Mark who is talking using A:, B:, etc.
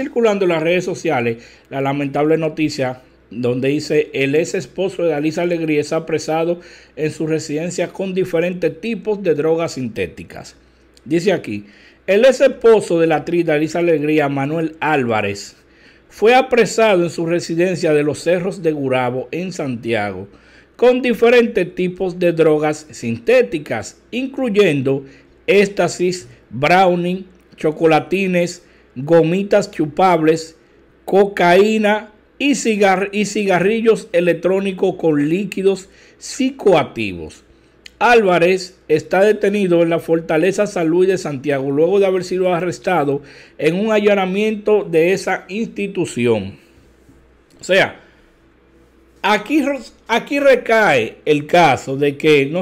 A: circulando en las redes sociales la lamentable noticia donde dice el ex esposo de Alisa Alegría es apresado en su residencia con diferentes tipos de drogas sintéticas. Dice aquí, el ex esposo de la actriz Alisa Alegría, Manuel Álvarez, fue apresado en su residencia de los Cerros de Gurabo en Santiago con diferentes tipos de drogas sintéticas, incluyendo éxtasis, browning, chocolatines, gomitas chupables, cocaína y, cigar y cigarrillos electrónicos con líquidos psicoactivos. Álvarez está detenido en la Fortaleza Salud de Santiago luego de haber sido arrestado en un allanamiento de esa institución. O sea, aquí, aquí recae el caso de que no